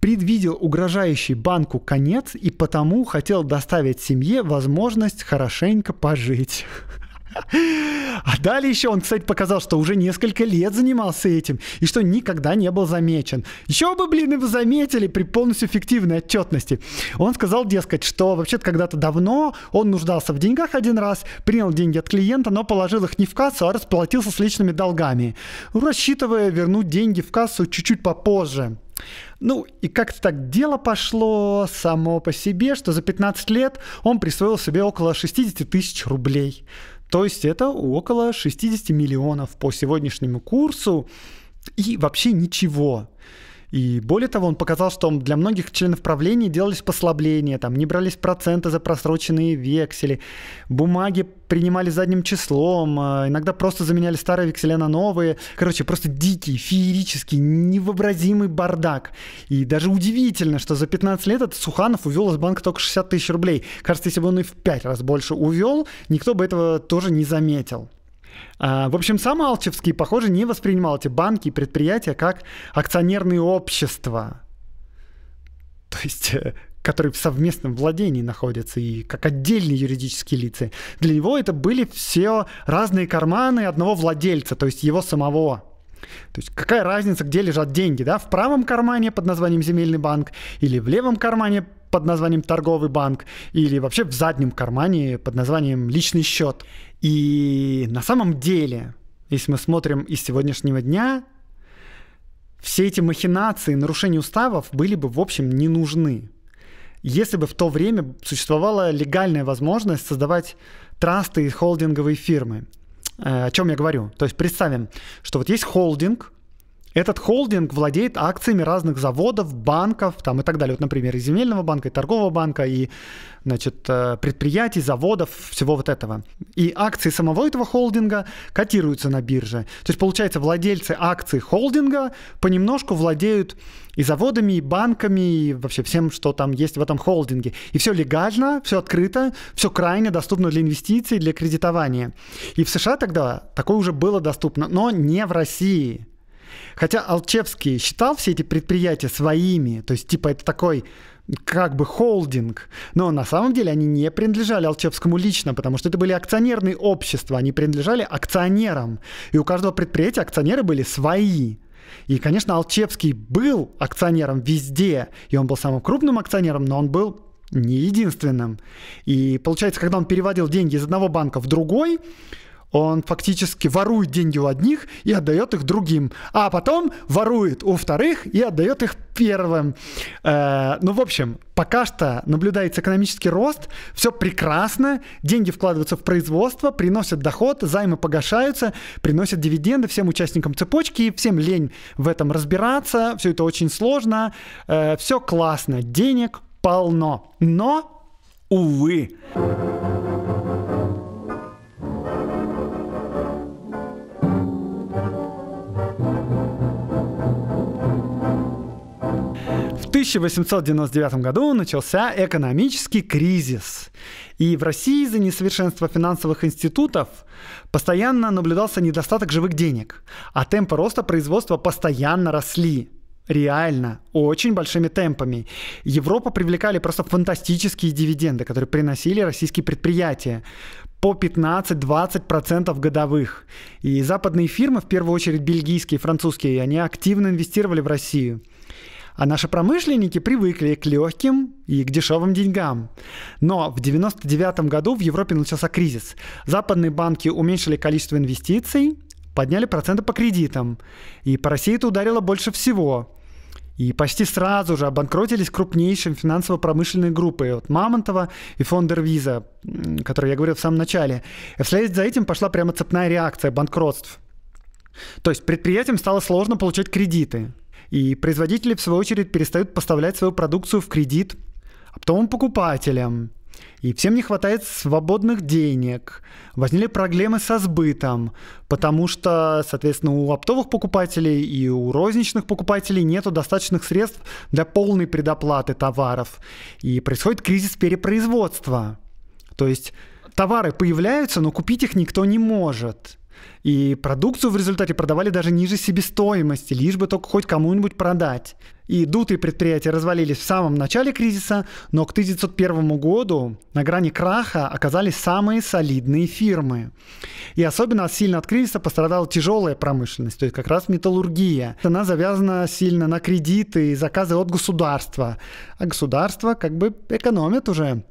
предвидел угрожающий банку конец и потому хотел доставить семье возможность хорошенько пожить. <laughs> А далее еще он, кстати, показал, что уже несколько лет занимался этим и что никогда не был замечен. Еще бы, блин, его заметили при полностью фиктивной отчетности. Он сказал, дескать, что вообще-то когда-то давно он нуждался в деньгах один раз, принял деньги от клиента, но положил их не в кассу, а расплатился с личными долгами, ну, рассчитывая вернуть деньги в кассу чуть-чуть попозже. Ну и как-то так дело пошло само по себе, что за 15 лет он присвоил себе около 60 тысяч рублей. То есть это около 60 миллионов по сегодняшнему курсу и вообще ничего. И более того, он показал, что для многих членов правления делались послабления, там не брались проценты за просроченные вексели, бумаги принимали задним числом, а, иногда просто заменяли старые векселя на новые. Короче, просто дикий, феерический, невообразимый бардак. И даже удивительно, что за 15 лет этот Суханов увел из банка только 60 тысяч рублей. Кажется, если бы он и в 5 раз больше увел, никто бы этого тоже не заметил. А, в общем, сам Алчевский, похоже, не воспринимал эти банки и предприятия как акционерные общества, то есть э, которые в совместном владении находятся и как отдельные юридические лица. Для него это были все разные карманы одного владельца, то есть его самого. То есть какая разница, где лежат деньги, да? В правом кармане под названием «Земельный банк» или в левом кармане под названием торговый банк или вообще в заднем кармане под названием личный счет. И на самом деле, если мы смотрим из сегодняшнего дня, все эти махинации, нарушения уставов были бы, в общем, не нужны. Если бы в то время существовала легальная возможность создавать трасты и холдинговые фирмы. Э, о чем я говорю? То есть представим, что вот есть холдинг, этот холдинг владеет акциями разных заводов, банков там, и так далее. Вот, например, и земельного банка, и торгового банка, и значит, э, предприятий, заводов, всего вот этого. И акции самого этого холдинга котируются на бирже. То есть, получается, владельцы акций холдинга понемножку владеют и заводами, и банками, и вообще всем, что там есть в этом холдинге. И все легально, все открыто, все крайне доступно для инвестиций, для кредитования. И в США тогда такое уже было доступно, но не в России. Хотя Алчевский считал все эти предприятия своими, то есть типа это такой как бы холдинг, но на самом деле они не принадлежали Алчевскому лично, потому что это были акционерные общества, они принадлежали акционерам, и у каждого предприятия акционеры были свои. И, конечно, Алчевский был акционером везде, и он был самым крупным акционером, но он был не единственным. И получается, когда он переводил деньги из одного банка в другой, он фактически ворует деньги у одних и отдает их другим, а потом ворует у вторых и отдает их первым. Э, ну, в общем, пока что наблюдается экономический рост, все прекрасно, деньги вкладываются в производство, приносят доход, займы погашаются, приносят дивиденды всем участникам цепочки, всем лень в этом разбираться, все это очень сложно, э, все классно, денег полно, но, увы. 1899 году начался экономический кризис. И в России из-за несовершенства финансовых институтов постоянно наблюдался недостаток живых денег, а темпы роста производства постоянно росли реально очень большими темпами. Европа привлекали просто фантастические дивиденды, которые приносили российские предприятия по 15-20% годовых. И западные фирмы, в первую очередь бельгийские, французские, они активно инвестировали в Россию. А наши промышленники привыкли к легким и к дешевым деньгам. Но в 1999 году в Европе начался кризис. Западные банки уменьшили количество инвестиций, подняли проценты по кредитам. И по России это ударило больше всего. И почти сразу же обанкротились крупнейшие финансово-промышленные группы. Вот Мамонтова и Фондер Виза, о я говорил в самом начале. И вслед за этим пошла прямо цепная реакция банкротств. То есть предприятиям стало сложно получать кредиты. И производители, в свою очередь, перестают поставлять свою продукцию в кредит, оптовым покупателям. И всем не хватает свободных денег. Возникли проблемы со сбытом, потому что, соответственно, у оптовых покупателей и у розничных покупателей нет достаточных средств для полной предоплаты товаров. И происходит кризис перепроизводства. То есть товары появляются, но купить их никто не может. И продукцию в результате продавали даже ниже себестоимости, лишь бы только хоть кому-нибудь продать. И дутые предприятия развалились в самом начале кризиса, но к 1901 году на грани краха оказались самые солидные фирмы. И особенно сильно от кризиса пострадала тяжелая промышленность, то есть как раз металлургия. Она завязана сильно на кредиты и заказы от государства. А государство как бы экономит уже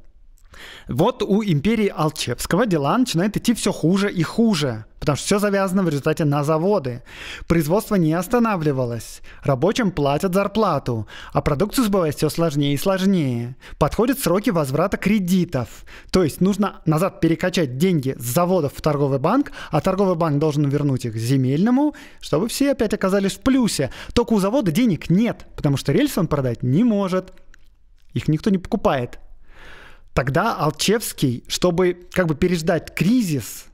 вот у империи Алчевского дела начинают идти все хуже и хуже, потому что все завязано в результате на заводы. Производство не останавливалось, рабочим платят зарплату, а продукцию сбывать все сложнее и сложнее. Подходят сроки возврата кредитов, то есть нужно назад перекачать деньги с заводов в торговый банк, а торговый банк должен вернуть их земельному, чтобы все опять оказались в плюсе. Только у завода денег нет, потому что рельс он продать не может. Их никто не покупает. Тогда Алчевский, чтобы как бы переждать кризис,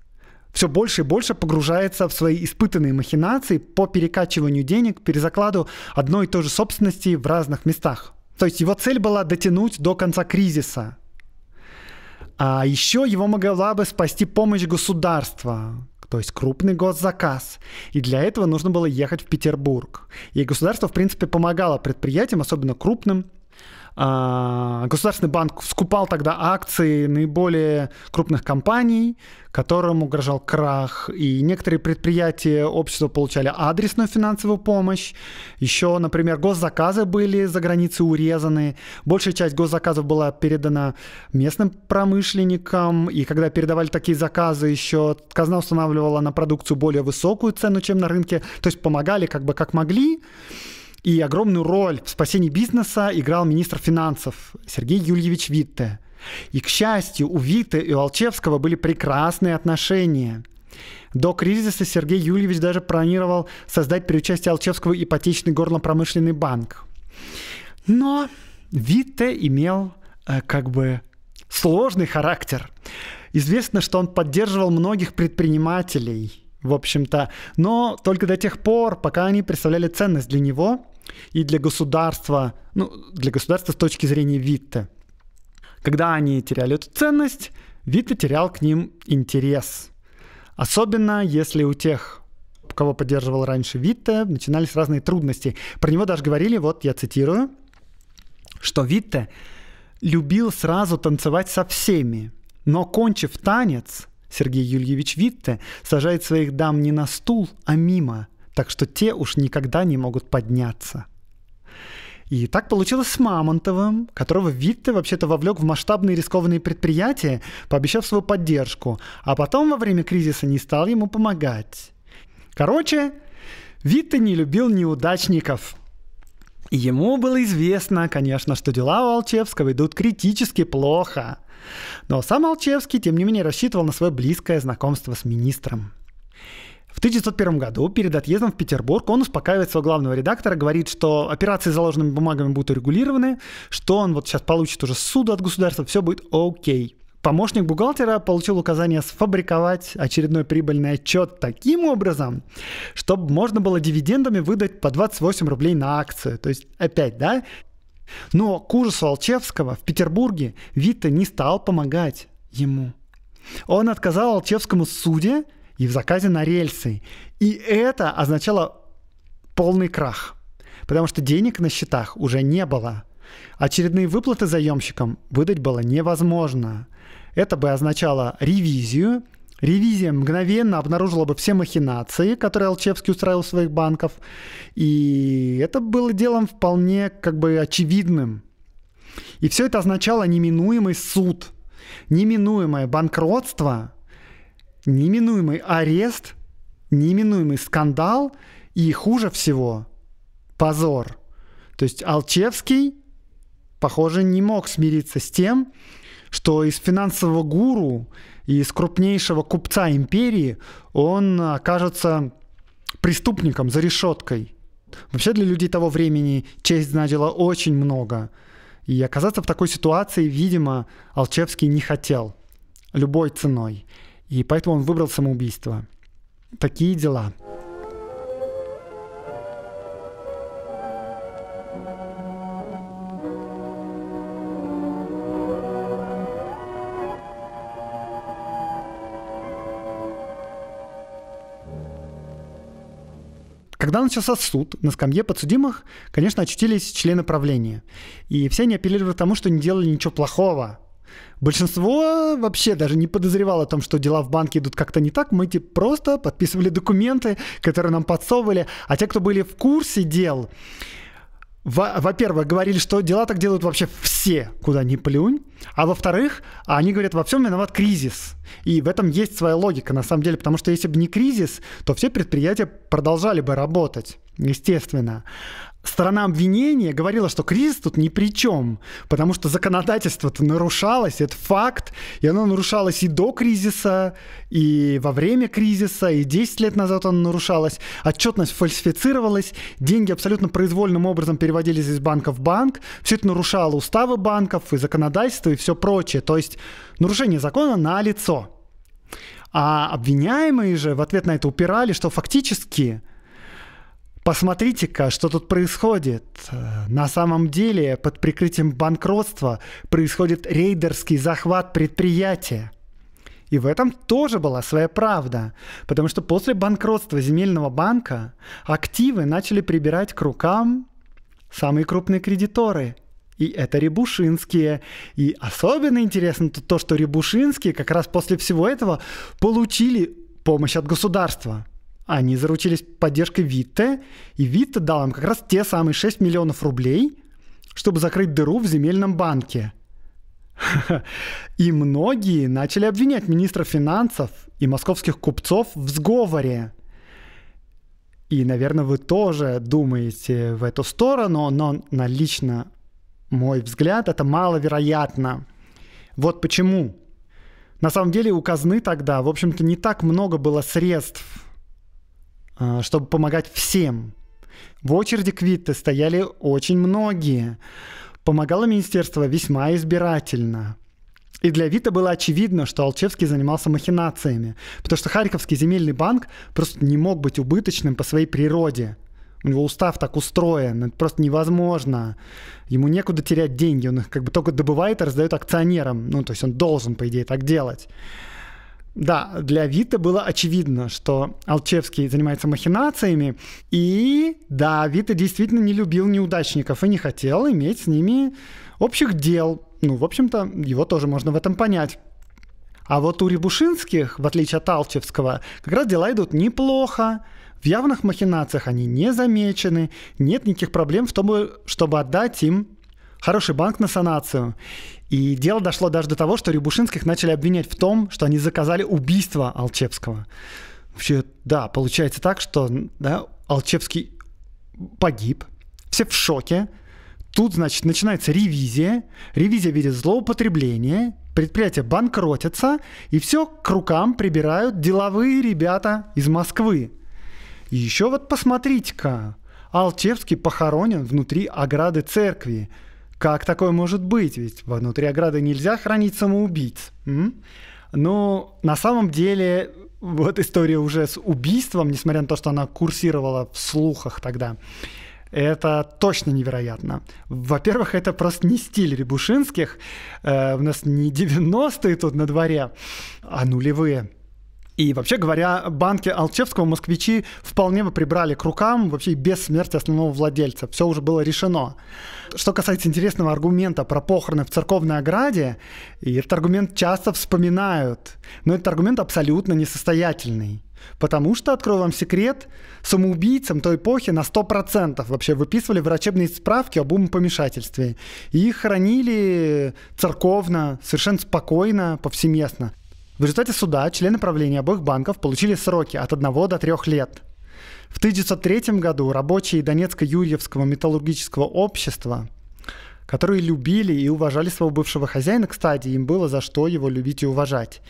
все больше и больше погружается в свои испытанные махинации по перекачиванию денег, перезакладу одной и той же собственности в разных местах. То есть его цель была дотянуть до конца кризиса. А еще его могла бы спасти помощь государства, то есть крупный госзаказ. И для этого нужно было ехать в Петербург. И государство, в принципе, помогало предприятиям, особенно крупным, а, Государственный банк скупал тогда акции наиболее крупных компаний, которым угрожал крах, и некоторые предприятия общества получали адресную финансовую помощь. Еще, например, госзаказы были за границей урезаны. Большая часть госзаказов была передана местным промышленникам, и когда передавали такие заказы, еще казна устанавливала на продукцию более высокую цену, чем на рынке, то есть помогали как бы как могли. И огромную роль в спасении бизнеса играл министр финансов Сергей Юльевич Витте. И, к счастью, у Витте и у Алчевского были прекрасные отношения. До кризиса Сергей Юльевич даже планировал создать при участии Алчевского ипотечный горлопромышленный банк. Но Витте имел э, как бы сложный характер. Известно, что он поддерживал многих предпринимателей, в общем-то, но только до тех пор, пока они представляли ценность для него и для государства, ну, для государства с точки зрения Витте. Когда они теряли эту ценность, Витте терял к ним интерес. Особенно если у тех, кого поддерживал раньше Витте, начинались разные трудности. Про него даже говорили, вот я цитирую, что Витте любил сразу танцевать со всеми, но, кончив танец, Сергей Юльевич Витте сажает своих дам не на стул, а мимо – так что те уж никогда не могут подняться. И так получилось с Мамонтовым, которого Витте вообще-то вовлек в масштабные рискованные предприятия, пообещав свою поддержку, а потом во время кризиса не стал ему помогать. Короче, Витте не любил неудачников. ему было известно, конечно, что дела у Алчевского идут критически плохо. Но сам Алчевский, тем не менее, рассчитывал на свое близкое знакомство с министром. В 1901 году, перед отъездом в Петербург, он успокаивает своего главного редактора, говорит, что операции с заложенными бумагами будут урегулированы, что он вот сейчас получит уже суд от государства, все будет окей. Помощник бухгалтера получил указание сфабриковать очередной прибыльный отчет таким образом, чтобы можно было дивидендами выдать по 28 рублей на акцию. То есть опять, да? Но к ужасу Алчевского в Петербурге Вита не стал помогать ему. Он отказал Алчевскому суде, и в заказе на рельсы. И это означало полный крах, потому что денег на счетах уже не было. Очередные выплаты заемщикам выдать было невозможно. Это бы означало ревизию, Ревизия мгновенно обнаружила бы все махинации, которые Алчевский устраивал в своих банков, и это было делом вполне как бы очевидным. И все это означало неминуемый суд, неминуемое банкротство – Неминуемый арест, неминуемый скандал и хуже всего – позор. То есть Алчевский, похоже, не мог смириться с тем, что из финансового гуру и из крупнейшего купца империи он окажется преступником за решеткой. Вообще для людей того времени честь значила очень много. И оказаться в такой ситуации, видимо, Алчевский не хотел любой ценой. И поэтому он выбрал самоубийство. Такие дела. Когда начался суд, на скамье подсудимых, конечно, очутились члены правления. И все они апеллировали к тому, что не делали ничего плохого. Большинство вообще даже не подозревало о том, что дела в банке идут как-то не так. Мы типа просто подписывали документы, которые нам подсовывали. А те, кто были в курсе дел, во-первых, говорили, что дела так делают вообще все, куда ни плюнь. А во-вторых, они говорят, во всем виноват кризис. И в этом есть своя логика, на самом деле, потому что если бы не кризис, то все предприятия продолжали бы работать, естественно сторона обвинения говорила, что кризис тут ни при чем, потому что законодательство-то нарушалось, это факт, и оно нарушалось и до кризиса, и во время кризиса, и 10 лет назад оно нарушалось, отчетность фальсифицировалась, деньги абсолютно произвольным образом переводились из банка в банк, все это нарушало уставы банков и законодательство и все прочее, то есть нарушение закона на лицо. А обвиняемые же в ответ на это упирали, что фактически – Посмотрите-ка, что тут происходит. Э, на самом деле под прикрытием банкротства происходит рейдерский захват предприятия. И в этом тоже была своя правда, потому что после банкротства земельного банка активы начали прибирать к рукам самые крупные кредиторы. И это Рябушинские. И особенно интересно то, что Рябушинские как раз после всего этого получили помощь от государства – они заручились поддержкой Витте, и Витте дал им как раз те самые 6 миллионов рублей, чтобы закрыть дыру в земельном банке. И многие начали обвинять министра финансов и московских купцов в сговоре. И, наверное, вы тоже думаете в эту сторону, но на лично мой взгляд это маловероятно. Вот почему. На самом деле у казны тогда, в общем-то, не так много было средств Э, чтобы помогать всем. В очереди к Витте стояли очень многие. Помогало министерство весьма избирательно. И для Вита было очевидно, что Алчевский занимался махинациями, потому что Харьковский земельный банк просто не мог быть убыточным по своей природе. У него устав так устроен, это просто невозможно. Ему некуда терять деньги, он их как бы только добывает и раздает акционерам. Ну, то есть он должен, по идее, так делать. Да, для Вита было очевидно, что Алчевский занимается махинациями, и да, Вита действительно не любил неудачников и не хотел иметь с ними общих дел. Ну, в общем-то, его тоже можно в этом понять. А вот у Рябушинских, в отличие от Алчевского, как раз дела идут неплохо. В явных махинациях они не замечены, нет никаких проблем в том, чтобы отдать им хороший банк на санацию. И дело дошло даже до того, что Рябушинских начали обвинять в том, что они заказали убийство Алчевского. Вообще, да, получается так, что да, Алчевский погиб, все в шоке. Тут, значит, начинается ревизия. Ревизия видит злоупотребление, предприятие банкротится, и все к рукам прибирают деловые ребята из Москвы. И еще вот посмотрите-ка, Алчевский похоронен внутри ограды церкви – как такое может быть? Ведь внутри ограды нельзя хранить самоубийц. М? Но на самом деле вот история уже с убийством, несмотря на то, что она курсировала в слухах тогда, это точно невероятно. Во-первых, это просто не стиль Рябушинских. Э, у нас не 90-е тут на дворе, а нулевые. И вообще говоря, банки Алчевского москвичи вполне бы прибрали к рукам вообще без смерти основного владельца. Все уже было решено. Что касается интересного аргумента про похороны в церковной ограде, и этот аргумент часто вспоминают, но этот аргумент абсолютно несостоятельный. Потому что, открою вам секрет, самоубийцам той эпохи на 100% вообще выписывали врачебные справки об умопомешательстве. И их хранили церковно, совершенно спокойно, повсеместно. В результате суда члены правления обоих банков получили сроки от 1 до 3 лет. В 1903 году рабочие Донецко-Юрьевского металлургического общества, которые любили и уважали своего бывшего хозяина, кстати, им было за что его любить и уважать.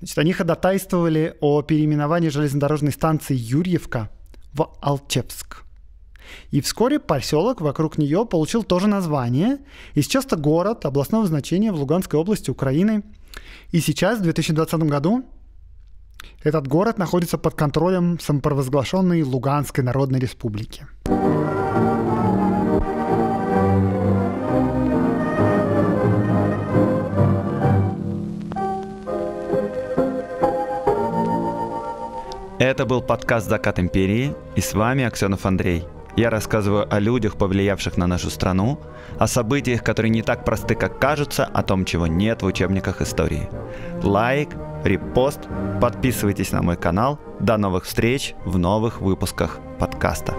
Значит, они ходатайствовали о переименовании железнодорожной станции Юрьевка в Алчевск. И вскоре поселок вокруг нее получил тоже название, и сейчас это город областного значения в Луганской области Украины – и сейчас, в 2020 году, этот город находится под контролем самопровозглашенной Луганской Народной Республики. Это был подкаст «Закат империи» и с вами Аксенов Андрей – я рассказываю о людях, повлиявших на нашу страну, о событиях, которые не так просты, как кажутся, о том, чего нет в учебниках истории. Лайк, репост, подписывайтесь на мой канал. До новых встреч в новых выпусках подкаста.